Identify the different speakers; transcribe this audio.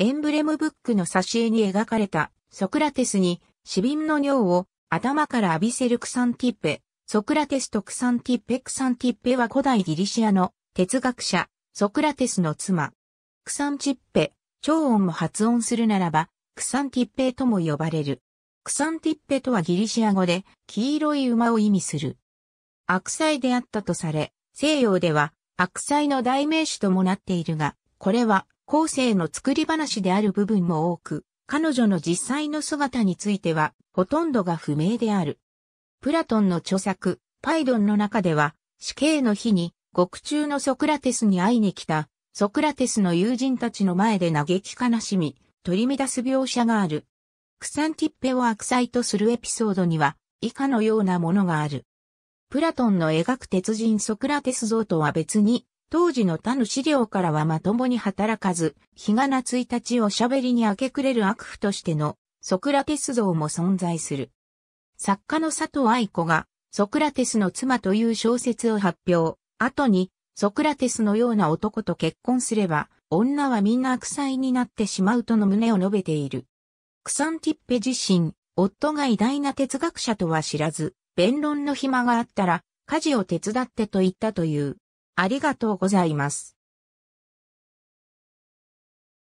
Speaker 1: エン
Speaker 2: ブレムブックの挿絵に描かれたソクラテスに死瓶の尿を頭から浴びせるクサンティッペ。ソクラテスとクサンティッペクサンティッペは古代ギリシアの哲学者、ソクラテスの妻。クサンチッペ、超音も発音するならば、クサンティッペとも呼ばれる。クサンティッペとはギリシア語で、黄色い馬を意味する。悪妻であったとされ、西洋では、悪妻の代名詞ともなっているが、これは後世の作り話である部分も多く、彼女の実際の姿については、ほとんどが不明である。プラトンの著作、パイドンの中では、死刑の日に、獄中のソクラテスに会いに来た、ソクラテスの友人たちの前で嘆き悲しみ、取り乱す描写がある。クサンティッペを悪妻とするエピソードには、以下のようなものがある。プラトンの描く鉄人ソクラテス像とは別に、当時の他の資料からはまともに働かず、日がな1日をしゃべりに明け暮れる悪婦としてのソクラテス像も存在する。作家の佐藤愛子がソクラテスの妻という小説を発表。後にソクラテスのような男と結婚すれば女はみんな悪妻になってしまうとの旨を述べている。クサンティッペ自身、夫が偉大な哲学者とは知らず、弁論の暇があったら家事を手伝ってと言ったという。
Speaker 1: ありがとうございます。